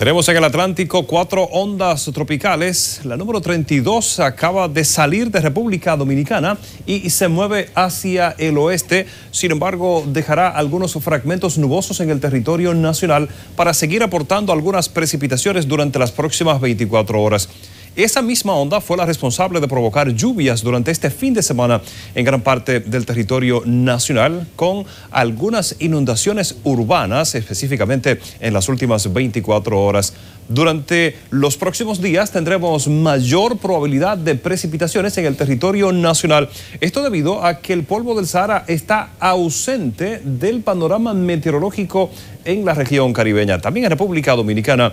Tenemos en el Atlántico cuatro ondas tropicales. La número 32 acaba de salir de República Dominicana y se mueve hacia el oeste. Sin embargo, dejará algunos fragmentos nubosos en el territorio nacional para seguir aportando algunas precipitaciones durante las próximas 24 horas. Esa misma onda fue la responsable de provocar lluvias durante este fin de semana en gran parte del territorio nacional, con algunas inundaciones urbanas, específicamente en las últimas 24 horas. Durante los próximos días tendremos mayor probabilidad de precipitaciones en el territorio nacional. Esto debido a que el polvo del Sahara está ausente del panorama meteorológico en la región caribeña. También en República Dominicana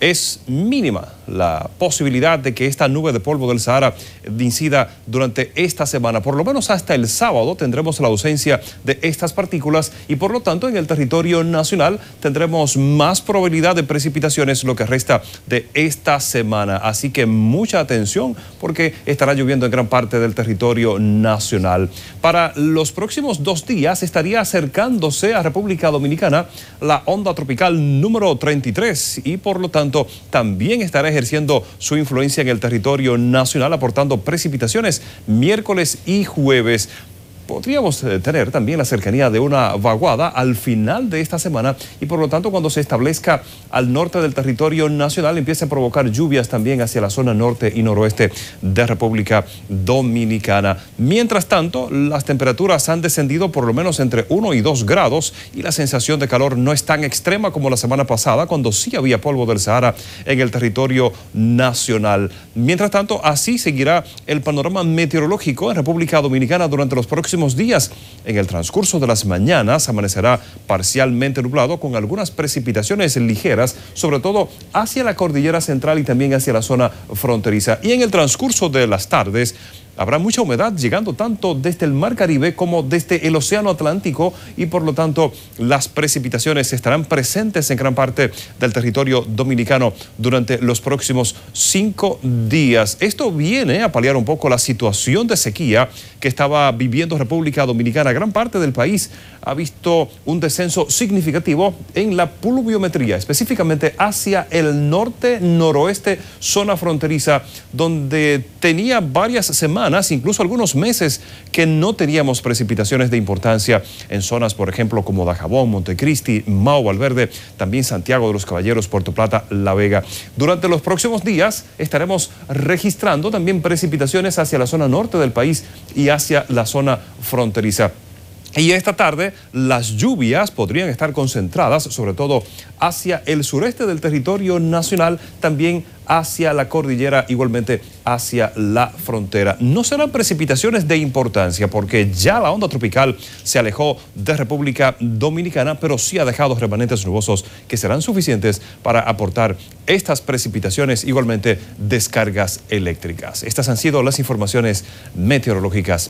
es mínima la posibilidad de que esta nube de polvo del Sahara incida durante esta semana. Por lo menos hasta el sábado tendremos la ausencia de estas partículas y por lo tanto en el territorio nacional tendremos más probabilidad de precipitaciones lo que resta de esta semana. Así que mucha atención porque estará lloviendo en gran parte del territorio nacional. Para los próximos dos días estaría acercándose a República Dominicana la onda tropical número 33 y por lo tanto también estará ejerciendo su influencia en el territorio nacional, aportando precipitaciones miércoles y jueves podríamos eh, tener también la cercanía de una vaguada al final de esta semana y por lo tanto cuando se establezca al norte del territorio nacional empiece a provocar lluvias también hacia la zona norte y noroeste de República Dominicana. Mientras tanto, las temperaturas han descendido por lo menos entre 1 y 2 grados y la sensación de calor no es tan extrema como la semana pasada cuando sí había polvo del Sahara en el territorio nacional. Mientras tanto, así seguirá el panorama meteorológico en República Dominicana durante los próximos días. En el transcurso de las mañanas amanecerá parcialmente nublado con algunas precipitaciones ligeras, sobre todo hacia la cordillera central y también hacia la zona fronteriza. Y en el transcurso de las tardes Habrá mucha humedad llegando tanto desde el Mar Caribe como desde el Océano Atlántico y por lo tanto las precipitaciones estarán presentes en gran parte del territorio dominicano durante los próximos cinco días. Esto viene a paliar un poco la situación de sequía que estaba viviendo República Dominicana. Gran parte del país ha visto un descenso significativo en la pluviometría, específicamente hacia el norte, noroeste, zona fronteriza, donde tenía varias semanas incluso algunos meses, que no teníamos precipitaciones de importancia en zonas, por ejemplo, como Dajabón, Montecristi, Mao, Valverde, también Santiago de los Caballeros, Puerto Plata, La Vega. Durante los próximos días estaremos registrando también precipitaciones hacia la zona norte del país y hacia la zona fronteriza. Y esta tarde las lluvias podrían estar concentradas sobre todo hacia el sureste del territorio nacional, también hacia la cordillera, igualmente hacia la frontera. No serán precipitaciones de importancia porque ya la onda tropical se alejó de República Dominicana, pero sí ha dejado remanentes nubosos que serán suficientes para aportar estas precipitaciones, igualmente descargas eléctricas. Estas han sido las informaciones meteorológicas.